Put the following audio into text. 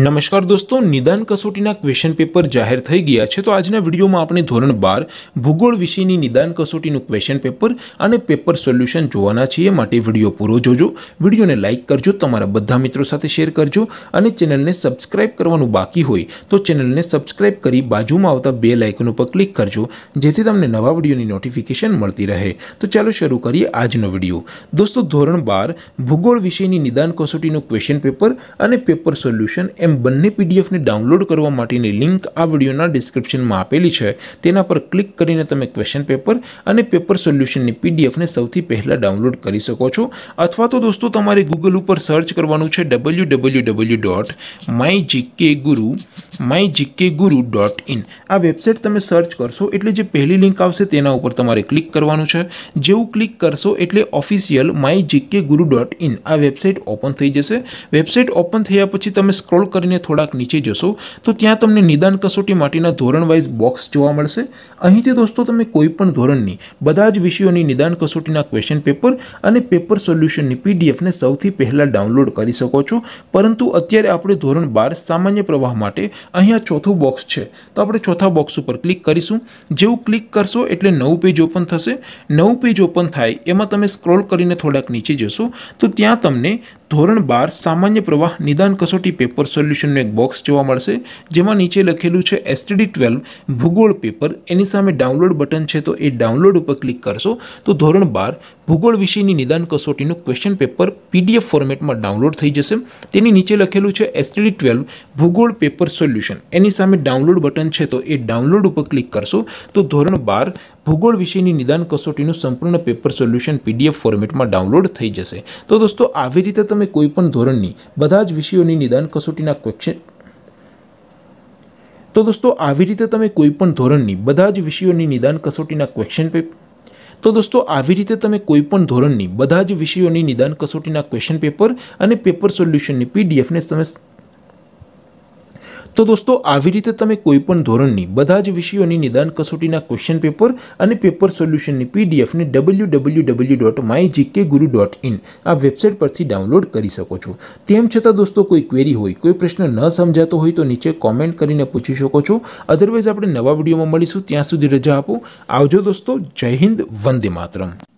નમસ્કાર દોસ્તો નિદાન કસોટીના ક્વેશ્ચન પેપર જાહેર થઈ ગયા છે તો આજના વિડીયોમાં આપણે ધોરણ બાર ભૂગોળ વિષયની નિદાન કસોટીનું ક્વેશ્ચન પેપર અને પેપર સોલ્યુશન જોવાના છીએ માટે વિડીયો પૂરો જોજો વિડીયોને લાઇક કરજો તમારા બધા મિત્રો સાથે શેર કરજો અને ચેનલને સબસ્ક્રાઇબ કરવાનું બાકી હોય તો ચેનલને સબસ્ક્રાઇબ કરી બાજુમાં આવતા બે લાઇકન ઉપર ક્લિક કરજો જેથી તમને નવા વિડીયોની નોટિફિકેશન મળતી રહે તો ચાલો શરૂ કરીએ આજનો વિડીયો દોસ્તો ધોરણ બાર ભૂગોળ વિષયની નિદાન કસોટીનું ક્વેશ્ચન પેપર અને પેપર સોલ્યુશન એમ બનની પીડીએફ ને ડાઉનલોડ કરવા માટેની લિંક આ વિડિયોના ડિસ્ક્રિપ્શનમાં આપેલી છે તેના પર ક્લિક કરીને તમે ક્વેશ્ચન પેપર અને પેપર સોલ્યુશનની પીડીએફ ને સૌથી પહેલા ડાઉનલોડ કરી શકો છો અથવા તો દોસ્તો તમારે Google ઉપર સર્ચ કરવાનું છે www.mygkguru mygkguru.in આ વેબસાઈટ તમે સર્ચ કરશો એટલે જે પહેલી લિંક આવશે તેના ઉપર તમારે ક્લિક કરવાનું છે જેવું ક્લિક કરશો એટલે ઓફિશિયલ mygkguru.in આ વેબસાઈટ ઓપન થઈ જશે વેબસાઈટ ઓપન થયા પછી તમે સ્ક્રોલ કરીને થોડાક નીચે જોશો તો ત્યાં તમને નિદાન કસોટી માટીના ધોરણ વાઇસ બોક્સ જોવા મળશે અહીંથી દોસ્તો તમે કોઈ પણ ધોરણની બધા જ વિષયોની નિદાન કસોટીના ક્વેશ્ચન પેપર અને પેપર સોલ્યુશનની પીડીએફ ને સૌથી પહેલા ડાઉનલોડ કરી શકો છો પરંતુ અત્યારે આપણે ધોરણ 12 સામાન્ય પ્રવાહ માટે અહીંયા ચોથું બોક્સ છે તો આપણે ચોથા બોક્સ ઉપર ક્લિક કરીશું જેવું ક્લિક કરશો એટલે નવું પેજ ઓપન થશે નવું પેજ ઓપન થાય એમાં તમે સ્ક્રોલ કરીને થોડાક નીચે જોશો તો ત્યાં તમને ધોરણ બાર સામાન્ય પ્રવાહ નિદાન કસોટી પેપર સોલ્યુશનનું એક બોક્સ જોવા મળશે જેમાં નીચે લખેલું છે એસટીડી ટ્વેલ્વ ભૂગોળ પેપર એની સામે ડાઉનલોડ બટન છે તો એ ડાઉનલોડ ઉપર ક્લિક કરશો તો ધોરણ બાર ભૂગોળ વિષયની નિદાન કસોટીનું ક્વેશ્ચન પેપર પીડીએફ ફોર્મેટમાં ડાઉનલોડ થઈ જશે તેની નીચે લખેલું છે એસટીડી ટ્વેલ્વ ભૂગોળ પેપર સોલ્યુશન એની સામે ડાઉનલોડ બટન છે તો એ ડાઉનલોડ ઉપર ક્લિક કરશો તો ધોરણ બાર ભૂગોળ વિષયની નિદાન કસોટીનું સંપૂર્ણ પેપર સોલ્યુશન પીડીએફ ફોર્મેટમાં ડાઉનલોડ થઈ જશે તો દોસ્તો આવી રીતે તમે કોઈ પણ ધોરણની બધા જ વિષયોની નિદાન કસોટીના ક્વેશ્ચન તો દોસ્તો આવી રીતે તમે કોઈ પણ ધોરણની બધા જ વિષયોની નિદાન કસોટીના ક્વેશ્ચન પેપર તો દોસ્તો આવી રીતે તમે કોઈ પણ ધોરણની બધા જ વિષયોની નિદાન કસોટીના ક્વેશ્ચન પેપર અને પેપર સોલ્યુશનની પીડીએફ ને સમય તો દોસ્તો આ વિધિતે તમને કોઈ પણ ધોરણની બધા જ વિષયોની નિદાન કસોટીના ક્વેશ્ચન પેપર અને પેપર સોલ્યુશનની પીડીએફ ને www.mygkguru.in આ વેબસાઈટ પરથી ડાઉનલોડ કરી શકો છો તેમ છતાં દોસ્તો કોઈ ક્વેરી હોય કોઈ પ્રશ્ન ન સમજતો હોય તો નીચે કમેન્ટ કરીને પૂછી શકો છો અધરવાઇઝ આપણે નવા વિડિયોમાં મળીશું ત્યાં સુધી રજા આપો આવજો દોસ્તો જય હિન્દ વંદે માતરમ